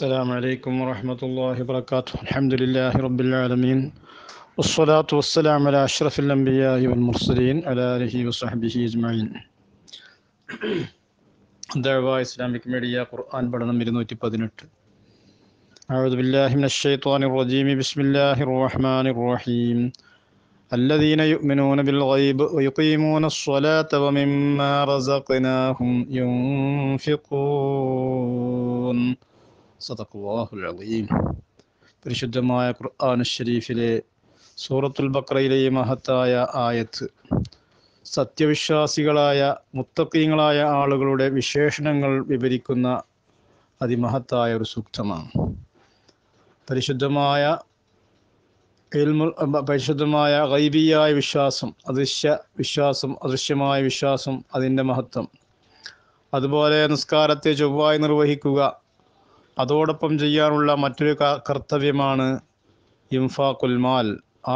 السلام عليكم ورحمة الله وبركاته الحمد لله رب العالمين والصلاة والسلام على أشرف الأنبياء والمرسلين على آله وصحبه أجمعين دعوة إسلامك ميديا قرآن بدنا مرنوتي بدنت أعوذ بالله من الشيطان الرجيم بسم الله الرحمن الرحيم الذين يؤمنون بالغيب ويقيمون الصلاة ومما رزقناهم ينفقون സദഖുവാഹുൽ അലീം പരിശുദ്ധമായ ഖുർആൻ ഷരീഫിലെ സൂറത്തുൽ ബക്രയിലെ മഹത്തായ ആയത്ത് സത്യവിശ്വാസികളായ മുത്തക്കീങ്ങളായ ആളുകളുടെ വിശേഷണങ്ങൾ വിവരിക്കുന്ന അതിമഹത്തായ ഒരു സൂക്തമാണ് പരിശുദ്ധമായ പരിശുദ്ധമായ ഗൈബിയായ വിശ്വാസം അദൃശ്യ വിശ്വാസം അദൃശ്യമായ വിശ്വാസം അതിൻ്റെ മഹത്വം അതുപോലെ നിസ്കാരത്തെ ചൊവ്വായി നിർവഹിക്കുക അതോടൊപ്പം ചെയ്യാനുള്ള മറ്റൊരു കർത്തവ്യമാണ് ഇംഫാഖുൽ മാൽ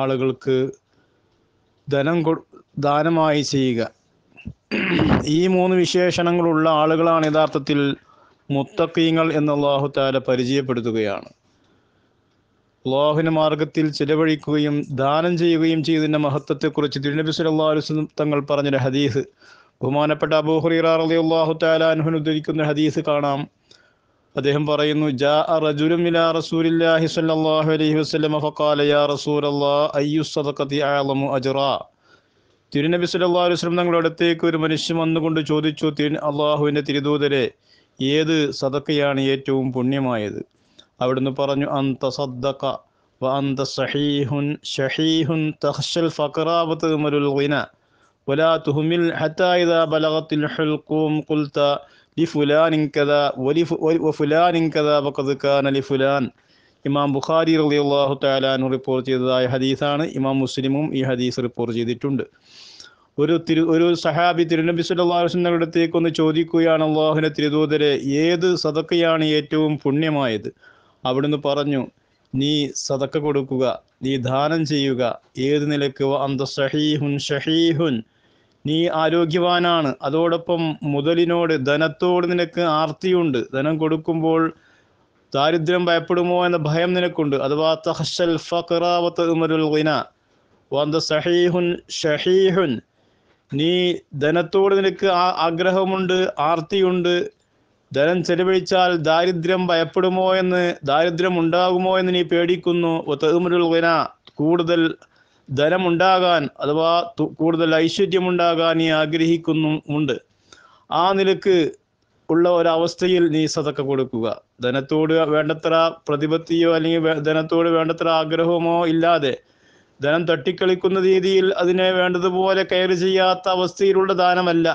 ആളുകൾക്ക് ധനം ദാനമായി ചെയ്യുക ഈ മൂന്ന് വിശേഷണങ്ങളുള്ള ആളുകളാണ് യഥാർത്ഥത്തിൽ മുത്തക്കീങ്ങൾ എന്ന് അള്ളാഹു താല പരിചയപ്പെടുത്തുകയാണ് അള്ളാഹുവിൻ്റെ മാർഗത്തിൽ ചിലവഴിക്കുകയും ദാനം ചെയ്യുകയും ചെയ്തതിൻ്റെ മഹത്വത്തെക്കുറിച്ച് തിരുനബി സുല്ലാ തങ്ങൾ പറഞ്ഞൊരു ഹദീസ് ബഹുമാനപ്പെട്ട അബൂഹുറിറാർ അള്ളാഹു താല ഉദ്ധരിക്കുന്ന ഹദീസ് കാണാം അദ്ദേഹം പറയുന്നു ജാ അലൈഹി ഫഖാല യാ അയ്യു അജ്റ തിരുനബി സല്ലല്ലാഹു അലൈഹി വസല്ലം തങ്ങളുടെ അടുത്തേക്ക് ഒരു മനുഷ്യൻ വന്നുകൊണ്ട് ചോദിച്ചു തിരു അള്ളാഹുവിൻ്റെ തിരുദൂതരെ ഏത് സദക്കയാണ് ഏറ്റവും പുണ്യമായത് അവിടുന്ന് പറഞ്ഞു അന്ത സദ്ദഖ വ ഷഹീഹുൻ വലാ ഹത്താ ഇദാ ബലഗത്തിൽ കാന ലിഫുലാൻ ഇമാം ബുഖാരി റളിയല്ലാഹു താലാനു റിപ്പോർട്ട് ചെയ്തതായ ഹദീസാണ് ഇമാം മുസ്ലിമും ഈ ഹദീസ് റിപ്പോർട്ട് ചെയ്തിട്ടുണ്ട് ഒരു തിരു ഒരു സഹാബി തിരുനബി സല്ലല്ലാഹു അലൈഹി അടുത്തേക്ക് ഒന്ന് ചോദിക്കുകയാണ് അള്ളാഹുവിൻ്റെ തിരുദൂതരെ ഏത് സതക്കയാണ് ഏറ്റവും പുണ്യമായത് അവിടുന്ന് പറഞ്ഞു നീ സതക്ക കൊടുക്കുക നീ ദാനം ചെയ്യുക ഏത് നിലക്ക് അന്ത ഷഹീഹുൻ ഷഹീഹുൻ നീ ആരോഗ്യവാനാണ് അതോടൊപ്പം മുതലിനോട് ധനത്തോട് നിനക്ക് ആർത്തിയുണ്ട് ധനം കൊടുക്കുമ്പോൾ ദാരിദ്ര്യം ഭയപ്പെടുമോ എന്ന ഭയം നിനക്കുണ്ട് അഥവാ തഹസൽ ഫഖറാവത്ത് വന്ത സഹീഹുൻ ഷഹീഹുൻ നീ ധനത്തോട് നിനക്ക് ആഗ്രഹമുണ്ട് ആർത്തിയുണ്ട് ധനം ചെലവഴിച്ചാൽ ദാരിദ്ര്യം ഭയപ്പെടുമോ എന്ന് ദാരിദ്ര്യം ഉണ്ടാകുമോ എന്ന് നീ പേടിക്കുന്നു കൂടുതൽ ധനമുണ്ടാകാൻ അഥവാ കൂടുതൽ ഐശ്വര്യമുണ്ടാകാൻ നീ ആഗ്രഹിക്കുന്നു ഉണ്ട് ആ നിലക്ക് ഉള്ള ഒരവസ്ഥയിൽ നീ സതക്ക കൊടുക്കുക ധനത്തോട് വേണ്ടത്ര പ്രതിപത്തിയോ അല്ലെങ്കിൽ ധനത്തോട് വേണ്ടത്ര ആഗ്രഹമോ ഇല്ലാതെ ധനം തട്ടിക്കളിക്കുന്ന രീതിയിൽ അതിനെ വേണ്ടതുപോലെ കെയർ ചെയ്യാത്ത അവസ്ഥയിലുള്ള ദാനമല്ല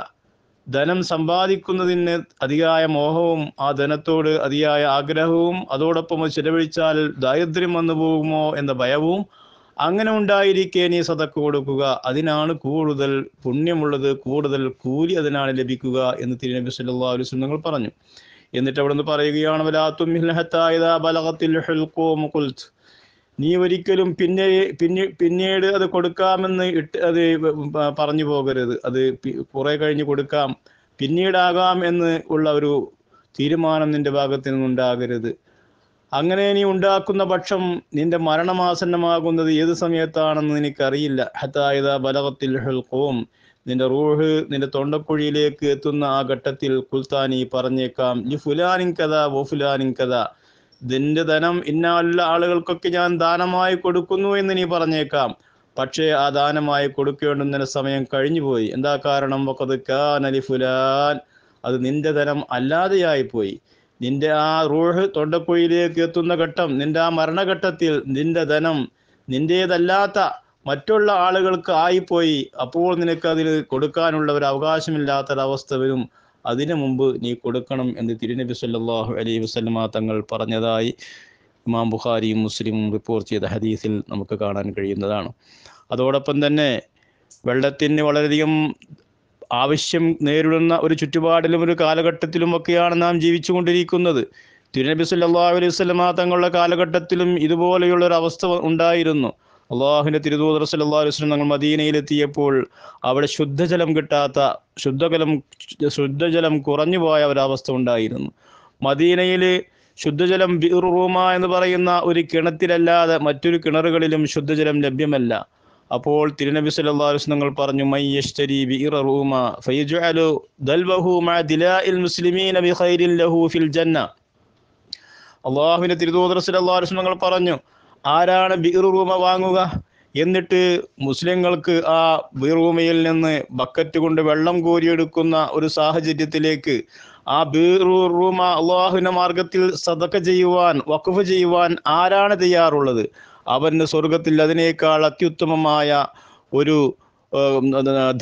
ധനം സമ്പാദിക്കുന്നതിന് അതിയായ മോഹവും ആ ധനത്തോട് അതിയായ ആഗ്രഹവും അതോടൊപ്പം ചെലവഴിച്ചാൽ ദാരിദ്ര്യം വന്നു പോകുമോ എന്ന ഭയവും അങ്ങനെ ഉണ്ടായിരിക്കെ നീ സതക്ക കൊടുക്കുക അതിനാണ് കൂടുതൽ പുണ്യമുള്ളത് കൂടുതൽ കൂലി അതിനാണ് ലഭിക്കുക എന്ന് തിരുനബി സല്ലാ അലൈഹി വസല്ലം നിങ്ങൾ പറഞ്ഞു എന്നിട്ട് അവിടെ നിന്ന് പറയുകയാണ് നീ ഒരിക്കലും പിന്നെ പിന്നെ പിന്നീട് അത് കൊടുക്കാമെന്ന് ഇട്ട് അത് പറഞ്ഞു പോകരുത് അത് കുറെ കഴിഞ്ഞ് കൊടുക്കാം പിന്നീടാകാം എന്ന് ഉള്ള ഒരു തീരുമാനം നിന്റെ ഭാഗത്തു നിന്നുണ്ടാകരുത് അങ്ങനെ നീ ഉണ്ടാക്കുന്ന പക്ഷം നിന്റെ മരണമാസന്നമാകുന്നത് ഏത് സമയത്താണെന്ന് നിനക്കറിയില്ല ഹത്തായുധ ബലകത്തിൽ ഹെൽക്കോം നിന്റെ റൂഹ് നിന്റെ തൊണ്ടക്കുഴിയിലേക്ക് എത്തുന്ന ആ ഘട്ടത്തിൽ കുൽത്താനി പറഞ്ഞേക്കാം ലി ഫുലാനിൻ കഥ വോ ഫുലാനിൻ കഥ നിന്റെ ധനം ഇന്ന എല്ലാ ആളുകൾക്കൊക്കെ ഞാൻ ദാനമായി കൊടുക്കുന്നു എന്ന് നീ പറഞ്ഞേക്കാം പക്ഷേ ആ ദാനമായി കൊടുക്കേണ്ടുന്ന സമയം കഴിഞ്ഞുപോയി എന്താ കാരണം വക്കത് ഫുലാൻ അത് നിന്റെ ധനം അല്ലാതെയായി പോയി നിന്റെ ആ റൂഹ് തൊണ്ടപ്പുഴയിലേക്ക് എത്തുന്ന ഘട്ടം നിന്റെ ആ മരണഘട്ടത്തിൽ നിന്റെ ധനം നിന്റേതല്ലാത്ത മറ്റുള്ള ആളുകൾക്ക് ആയിപ്പോയി അപ്പോൾ നിനക്ക് അതിൽ കൊടുക്കാനുള്ള ഒരു അവകാശമില്ലാത്തൊരവസ്ഥ വരും അതിനു മുമ്പ് നീ കൊടുക്കണം എന്ന് തിരുനബി സല്ലാഹു അലൈഹി വസ്ലമ തങ്ങൾ പറഞ്ഞതായി ഇമാം ബുഖാരിയും മുസ്ലിമും റിപ്പോർട്ട് ചെയ്ത ഹദീസിൽ നമുക്ക് കാണാൻ കഴിയുന്നതാണ് അതോടൊപ്പം തന്നെ വെള്ളത്തിന് വളരെയധികം ആവശ്യം നേരിടുന്ന ഒരു ചുറ്റുപാടിലും ഒരു കാലഘട്ടത്തിലുമൊക്കെയാണ് നാം ജീവിച്ചുകൊണ്ടിരിക്കുന്നത് തിരുനബി സല്ലല്ലാഹു അലൈഹി വസല്ലമ തങ്ങളുടെ കാലഘട്ടത്തിലും ഇതുപോലെയുള്ള ഒരു അവസ്ഥ ഉണ്ടായിരുന്നു അള്ളാഹുവിൻ്റെ തിരുതൂതർ സല്ലല്ലാഹു അലൈഹി സ്വലം തങ്ങൾ മദീനയിലെത്തിയപ്പോൾ അവിടെ ശുദ്ധജലം കിട്ടാത്ത ശുദ്ധജലം ശുദ്ധജലം കുറഞ്ഞുപോയ ഒരവസ്ഥ ഉണ്ടായിരുന്നു മദീനയിൽ ശുദ്ധജലം ബിറുറൂമ എന്ന് പറയുന്ന ഒരു കിണറ്റിലല്ലാതെ മറ്റൊരു കിണറുകളിലും ശുദ്ധജലം ലഭ്യമല്ല അപ്പോൾ തിരുനബി സല്ലല്ലാഹു അലൈഹി പറഞ്ഞു അള്ളാഹുവിന്റെ യശ്തരി ബിഇറൂമ ഫയജ്അലു ദൽബഹു ദിലാഇൽ ലഹു ഫിൽ ജന്ന തിരുദൂതർ സല്ലല്ലാഹു അലൈഹി പറഞ്ഞു ആരാണ് ബിറുറൂമ വാങ്ങുക എന്നിട്ട് മുസ്ലിങ്ങൾക്ക് ആ ബീറൂമയിൽ നിന്ന് ബക്കറ്റ് കൊണ്ട് വെള്ളം കോരിയെടുക്കുന്ന ഒരു സാഹചര്യത്തിലേക്ക് ആ ബീറൂമ അള്ളാഹുവിന്റെ മാർഗത്തിൽ സതക്ക ചെയ്യുവാൻ വഖഫ് ചെയ്യുവാൻ ആരാണ് തയ്യാറുള്ളത് അവന് സ്വർഗത്തിൽ അതിനേക്കാൾ അത്യുത്തമമായ ഒരു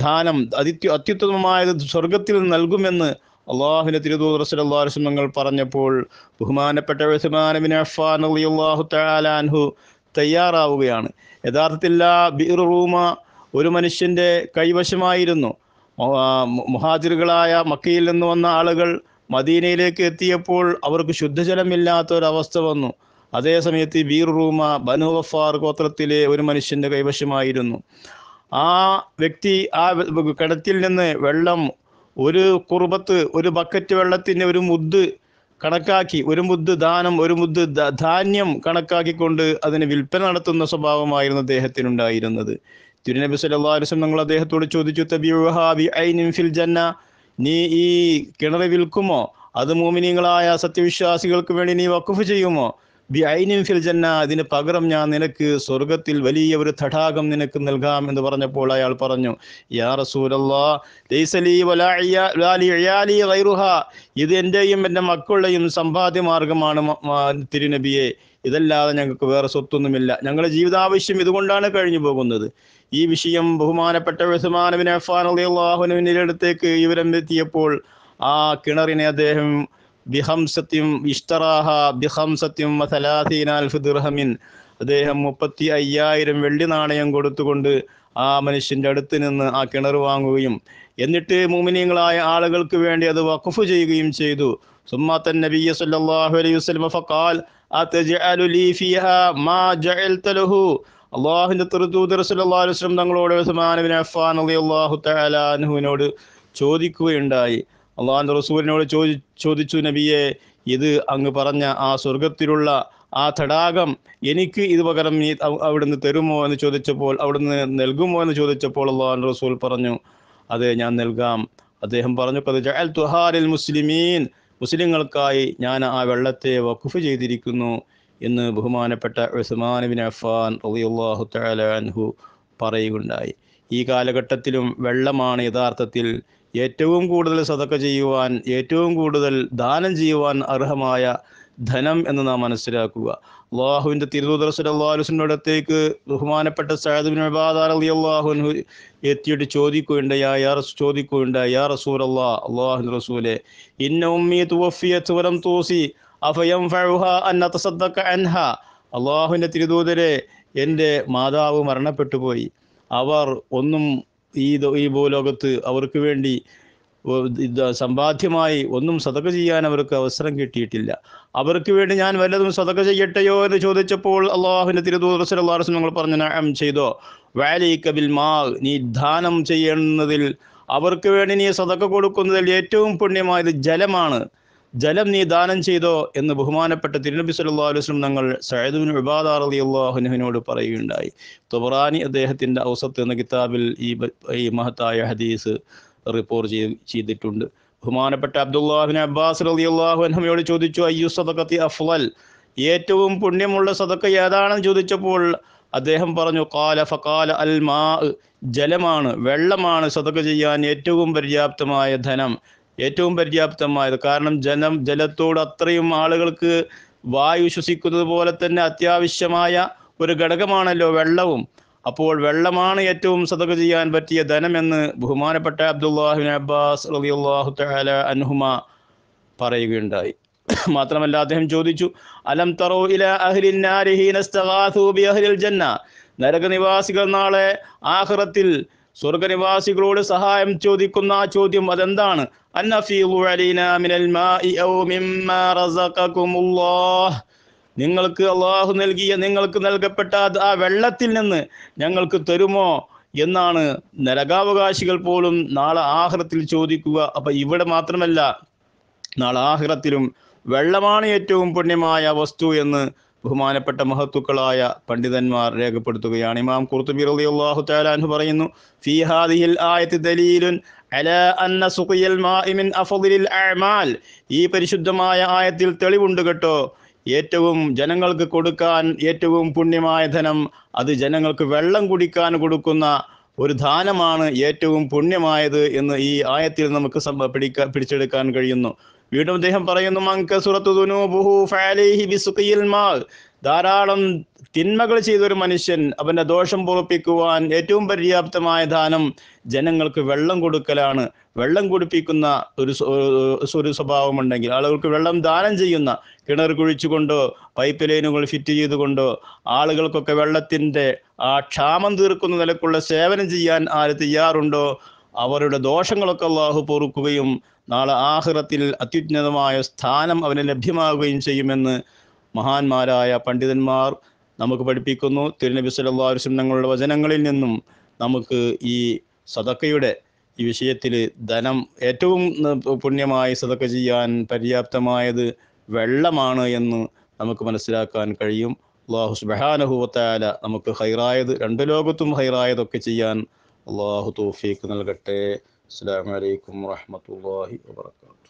ദാനം അതിത്യു അത്യുത്തമമായത് സ്വർഗത്തിൽ നൽകുമെന്ന് അള്ളാഹുവിൻ്റെ തിരുദൂർ പറഞ്ഞപ്പോൾ ബഹുമാനപ്പെട്ട ഉസ്മാനബിൻ തയ്യാറാവുകയാണ് യഥാർത്ഥത്തിൽ ആ ബീർ റൂമ ഒരു മനുഷ്യൻ്റെ കൈവശമായിരുന്നു മുഹാജിറുകളായ മക്കയിൽ നിന്ന് വന്ന ആളുകൾ മദീനയിലേക്ക് എത്തിയപ്പോൾ അവർക്ക് ശുദ്ധജലമില്ലാത്ത ഒരവസ്ഥ വന്നു അതേസമയത്ത് ബീർറൂമ ബനു ബനുവഫാർ ഗോത്രത്തിലെ ഒരു മനുഷ്യൻ്റെ കൈവശമായിരുന്നു ആ വ്യക്തി ആ കിടത്തിൽ നിന്ന് വെള്ളം ഒരു കുറുബത്ത് ഒരു ബക്കറ്റ് വെള്ളത്തിൻ്റെ ഒരു മുദ്ദ് കണക്കാക്കി ഒരു മുദ്ദ് ദാനം ഒരു മുദ്ദ് ധാന്യം കണക്കാക്കിക്കൊണ്ട് അതിന് വിൽപ്പന നടത്തുന്ന സ്വഭാവമായിരുന്നു അദ്ദേഹത്തിനുണ്ടായിരുന്നത് തിരുനബി സല്ലല്ലാഹു അലൈഹി വസല്ലം ഞങ്ങൾ അദ്ദേഹത്തോട് ചോദിച്ചു ഫിൽ ജന്ന നീ ഈ കിണറി വിൽക്കുമോ അത് മോമിനിങ്ങളായ സത്യവിശ്വാസികൾക്ക് വേണ്ടി നീ വക്കുഫ് ചെയ്യുമോ ബി ഫിൽ ജന്ന അതിന് പകരം ഞാൻ നിനക്ക് സ്വർഗത്തിൽ വലിയ ഒരു തടാകം നിനക്ക് നൽകാം എന്ന് പറഞ്ഞപ്പോൾ അയാൾ പറഞ്ഞു യാ റസൂലല്ലാ ഇത് എൻ്റെയും എൻ്റെ മക്കളുടെയും സമ്പാദ്യ മാർഗമാണ് തിരുനബിയെ ഇതല്ലാതെ ഞങ്ങൾക്ക് വേറെ സ്വത്തൊന്നുമില്ല ഞങ്ങളുടെ ജീവിതാവശ്യം ഇതുകൊണ്ടാണ് കഴിഞ്ഞു പോകുന്നത് ഈ വിഷയം ബഹുമാനപ്പെട്ട ഉസ്മാനബിൻ അഫാൻ അള്ളാഹുനുവിൻ്റെ അടുത്തേക്ക് വിവരം എത്തിയപ്പോൾ ആ കിണറിനെ അദ്ദേഹം ബിഹംസത്യം ഇഷ്ടറാഹ ബിഹംസത്യം സലാസീനാൽഫ് ദിർഹമിൻ അദ്ദേഹം മുപ്പത്തി അയ്യായിരം വെള്ളി നാണയം കൊടുത്തുകൊണ്ട് ആ മനുഷ്യൻ്റെ അടുത്ത് നിന്ന് ആ കിണർ വാങ്ങുകയും എന്നിട്ട് മുമിനീങ്ങളായ ആളുകൾക്ക് വേണ്ടി അത് വഖഫ് ചെയ്യുകയും ചെയ്തു സുമ്മാത്തൻ നബിയ സല്ലല്ലാഹു അലൈഹി വസല്ലം ഫഖാൽ അതജഅലു ലീ ഫീഹാ മാ ജഅൽത ലഹു അള്ളാഹുവിൻ്റെ തിരുത്തൂതർ സല്ലല്ലാഹു അലൈഹി വസല്ലം തങ്ങളോട് ഉസ്മാൻ ബിൻ അഫ്ഫാൻ റളിയല്ലാഹു തആല അൻഹുവിനോട് ചോദിക്കുകയുണ്ടായി അള്ളാഹാൻ റസൂലിനോട് ചോദി ചോദിച്ചു നബിയെ ഇത് അങ്ങ് പറഞ്ഞ ആ സ്വർഗത്തിലുള്ള ആ തടാകം എനിക്ക് ഇത് പകരം നീ അവിടുന്ന് തരുമോ എന്ന് ചോദിച്ചപ്പോൾ അവിടുന്ന് നൽകുമോ എന്ന് ചോദിച്ചപ്പോൾ അള്ളാഹാൻ റസൂൽ പറഞ്ഞു അതെ ഞാൻ നൽകാം അദ്ദേഹം പറഞ്ഞു തുഹാരിൽ മുസ്ലിമീൻ മുസ്ലിങ്ങൾക്കായി ഞാൻ ആ വെള്ളത്തെ വഖഫ് ചെയ്തിരിക്കുന്നു എന്ന് ബഹുമാനപ്പെട്ട ഉസ്മാൻ ബിൻ അഫാൻ റളിയല്ലാഹു തആല അൻഹു പറയുകയുണ്ടായി ഈ കാലഘട്ടത്തിലും വെള്ളമാണ് യഥാർത്ഥത്തിൽ ഏറ്റവും കൂടുതൽ സതക്ക ചെയ്യുവാൻ ഏറ്റവും കൂടുതൽ ദാനം ചെയ്യുവാൻ അർഹമായ ധനം എന്ന് നാം മനസ്സിലാക്കുക അള്ളാഹുവിൻ്റെ തിരുദൂതർ സലാഹുസിനോടത്തേക്ക് ബഹുമാനപ്പെട്ട സഹദിബിൻ അള്ളാഹുൻഹു എത്തിയിട്ട് ചോദിക്കുകയുണ്ട് യാ യാ റസ് യാ റസൂൽ അള്ളാ അള്ളാഹു റസൂലെ ഇന്ന ഉമ്മി തുവഫിയത് വലം തൂസി അഫയം ഫഴുഹ അന്ന തസദ്ദക്ക അൻഹ അള്ളാഹുവിൻ്റെ തിരുദൂതരെ എൻ്റെ മാതാവ് മരണപ്പെട്ടു പോയി അവർ ഒന്നും ഈ ഈ ഭൂലോകത്ത് അവർക്ക് വേണ്ടി സമ്പാദ്യമായി ഒന്നും സതക ചെയ്യാൻ അവർക്ക് അവസരം കിട്ടിയിട്ടില്ല അവർക്ക് വേണ്ടി ഞാൻ വല്ലതും സതക ചെയ്യട്ടെയോ എന്ന് ചോദിച്ചപ്പോൾ അള്ളാഹുവിൻ്റെ തിരുദൂതർസലാർസ് ഞങ്ങൾ പറഞ്ഞു നയം ചെയ്തോ വാലി കബിൽ മാ നീ ദാനം ചെയ്യുന്നതിൽ അവർക്ക് വേണ്ടി നീ സതക കൊടുക്കുന്നതിൽ ഏറ്റവും പുണ്യമായത് ജലമാണ് ജലം നീ ദാനം ചെയ്തോ എന്ന് ബഹുമാനപ്പെട്ട തിരുനബി സല്ലാ അലുസ്ലം തങ്ങൾ സയദുബിൻ ഉബാദ അലി അള്ളാഹുനുവിനോട് പറയുകയുണ്ടായി തുബറാനി അദ്ദേഹത്തിൻ്റെ ഔസത്ത് എന്ന കിതാബിൽ ഈ ഈ മഹത്തായ ഹദീസ് റിപ്പോർട്ട് ചെയ്ത് ചെയ്തിട്ടുണ്ട് ബഹുമാനപ്പെട്ട അബ്ദുല്ലാഹുൻ അബ്ബാസ് അലി അള്ളാഹു ചോദിച്ചു അയ്യു സദക്കത്തി അഫ്വൽ ഏറ്റവും പുണ്യമുള്ള സദക്ക ഏതാണെന്ന് ചോദിച്ചപ്പോൾ അദ്ദേഹം പറഞ്ഞു കാല ഫകാല അൽ മാ ജലമാണ് വെള്ളമാണ് സതക ചെയ്യാൻ ഏറ്റവും പര്യാപ്തമായ ധനം ഏറ്റവും പര്യാപ്തമായത് കാരണം ജലം ജലത്തോട് അത്രയും ആളുകൾക്ക് വായു ശ്വസിക്കുന്നത് പോലെ തന്നെ അത്യാവശ്യമായ ഒരു ഘടകമാണല്ലോ വെള്ളവും അപ്പോൾ വെള്ളമാണ് ഏറ്റവും സതക ചെയ്യാൻ പറ്റിയ ധനമെന്ന് ബഹുമാനപ്പെട്ട അബ്ദുല്ലാഹു അബ്ബാസ് റലിയുല്ലാഹു തല അൻഹുമ പറയുകയുണ്ടായി മാത്രമല്ല അദ്ദേഹം ചോദിച്ചു അലം തറോ ഇല അഹ്ലിൻ അഹ്ലിൽ ജന്ന നാളെ ആഹ്റത്തിൽ സ്വർഗനിവാസികളോട് സഹായം ചോദിക്കുന്ന ആ ചോദ്യം അതെന്താണ് നിങ്ങൾക്ക് അള്ളാഹു നൽകിയ നിങ്ങൾക്ക് നൽകപ്പെട്ട ആ വെള്ളത്തിൽ നിന്ന് ഞങ്ങൾക്ക് തരുമോ എന്നാണ് നരകാവകാശികൾ പോലും നാളെ ആഹ്റത്തിൽ ചോദിക്കുക അപ്പൊ ഇവിടെ മാത്രമല്ല നാളെ ആഹ്റത്തിലും വെള്ളമാണ് ഏറ്റവും പുണ്യമായ വസ്തു എന്ന് ബഹുമാനപ്പെട്ട മഹത്തുക്കളായ പണ്ഡിതന്മാർ രേഖപ്പെടുത്തുകയാണ് ഇമാം കുർത്തുബി റളിയല്ലാഹു തആല അൻഹു പറയുന്നു ഫീ ഹാദിഹിൽ ആയത്തി ദലീലുൻ അലാ അന്ന സുഖിയൽ മാഇ മിൻ അഫ്ളിൽ അഅമാൽ ഈ പരിശുദ്ധമായ ആയത്തിൽ തെളിവുണ്ട് കേട്ടോ ഏറ്റവും ജനങ്ങൾക്ക് കൊടുക്കാൻ ഏറ്റവും പുണ്യമായ ധനം അത് ജനങ്ങൾക്ക് വെള്ളം കുടിക്കാൻ കൊടുക്കുന്ന ഒരു ദാനമാണ് ഏറ്റവും പുണ്യമായത് എന്ന് ഈ ആയത്തിൽ നമുക്ക് പിടിച്ചെടുക്കാൻ കഴിയുന്നു വീണ്ടും അദ്ദേഹം പറയുന്നു മങ്ക സുറത്തുനൂബുഹു ധാരാളം തിന്മകൾ ചെയ്തൊരു മനുഷ്യൻ അവന്റെ ദോഷം പുറപ്പിക്കുവാൻ ഏറ്റവും പര്യാപ്തമായ ദാനം ജനങ്ങൾക്ക് വെള്ളം കൊടുക്കലാണ് വെള്ളം കുടിപ്പിക്കുന്ന ഒരു ഒരു സ്വഭാവമുണ്ടെങ്കിൽ ആളുകൾക്ക് വെള്ളം ദാനം ചെയ്യുന്ന കിണർ കുഴിച്ചുകൊണ്ടോ പൈപ്പ് ലൈനുകൾ ഫിറ്റ് ചെയ്തുകൊണ്ടോ ആളുകൾക്കൊക്കെ വെള്ളത്തിൻ്റെ ആ ക്ഷാമം തീർക്കുന്ന നിലക്കുള്ള സേവനം ചെയ്യാൻ ആര് തയ്യാറുണ്ടോ അവരുടെ ദോഷങ്ങളൊക്കെ അള്ളാഹു പൊറുക്കുകയും നാളെ ആഹ്റത്തിൽ അത്യുന്നതമായ സ്ഥാനം അവന് ലഭ്യമാകുകയും ചെയ്യുമെന്ന് മഹാന്മാരായ പണ്ഡിതന്മാർ നമുക്ക് പഠിപ്പിക്കുന്നു തിരുനബി സല്ലാസ്ലം തങ്ങളുടെ വചനങ്ങളിൽ നിന്നും നമുക്ക് ഈ സതക്കയുടെ ഈ വിഷയത്തിൽ ധനം ഏറ്റവും പുണ്യമായി സതക്ക ചെയ്യാൻ പര്യാപ്തമായത് വെള്ളമാണ് എന്ന് നമുക്ക് മനസ്സിലാക്കാൻ കഴിയും അള്ളാഹു സുബഹാനഹുവത്തായ നമുക്ക് ഹൈറായത് രണ്ട് ലോകത്തും ഹൈറായതൊക്കെ ചെയ്യാൻ അള്ളാഹു തോഫീക്ക് നൽകട്ടെ അസ്സാം വലൈക്കും വാഹമത്തല്ലാഹി വാത്തു